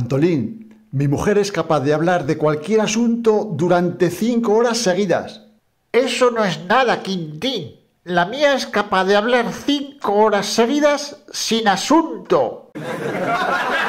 Antolín, mi mujer es capaz de hablar de cualquier asunto durante cinco horas seguidas. Eso no es nada, Quintín. La mía es capaz de hablar cinco horas seguidas sin asunto.